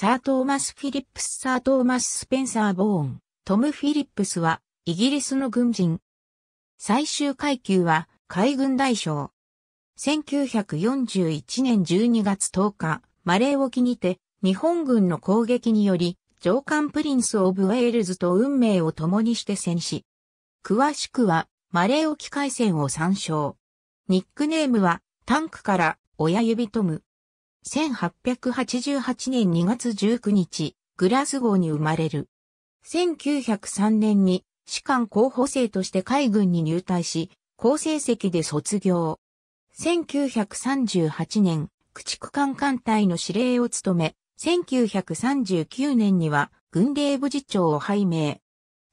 サー・トーマス・フィリップス・サー・トーマス・スペンサー・ボーン、トム・フィリップスは、イギリスの軍人。最終階級は、海軍大将。1941年12月10日、マレー沖にて、日本軍の攻撃により、上官プリンス・オブ・ウェールズと運命を共にして戦死。詳しくは、マレー沖海戦を参照。ニックネームは、タンクから、親指トム。1888年2月19日、グラスゴーに生まれる。1903年に士官候補生として海軍に入隊し、高成績で卒業。1938年、駆逐艦艦隊の司令を務め、1939年には軍令部次長を拝命。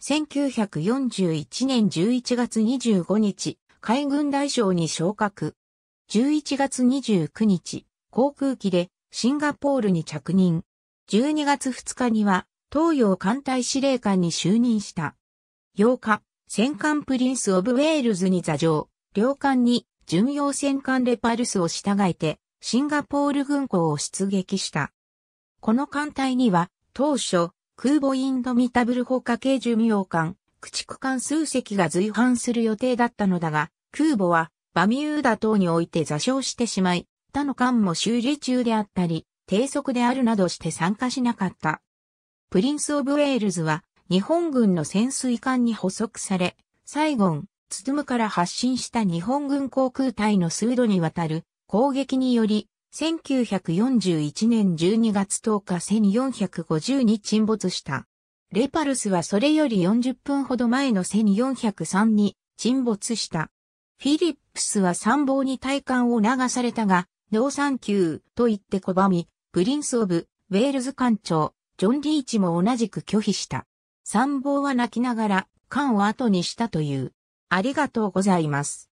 1941年11月25日、海軍大将に昇格。11月29日、航空機でシンガポールに着任。12月2日には東洋艦隊司令官に就任した。8日、戦艦プリンス・オブ・ウェールズに座上、両艦に巡洋戦艦レパルスを従えて、シンガポール軍港を出撃した。この艦隊には、当初、空母インドミタブル砲火系巡洋艦、駆逐艦数隻が随伴する予定だったのだが、空母はバミューダ島において座礁してしまい、他の艦も修理中であったり、低速であるなどして参加しなかった。プリンス・オブ・ウェールズは日本軍の潜水艦に捕捉され、サイゴン、ツトムから発進した日本軍航空隊の数度にわたる攻撃により、1941年12月10日1450に沈没した。レパルスはそれより40分ほど前の1403に沈没した。フィリップスは参謀に体幹を流されたが、ノーサンキューと言って拒み、プリンス・オブ・ウェールズ艦長、ジョン・リーチも同じく拒否した。参謀は泣きながら、艦を後にしたという。ありがとうございます。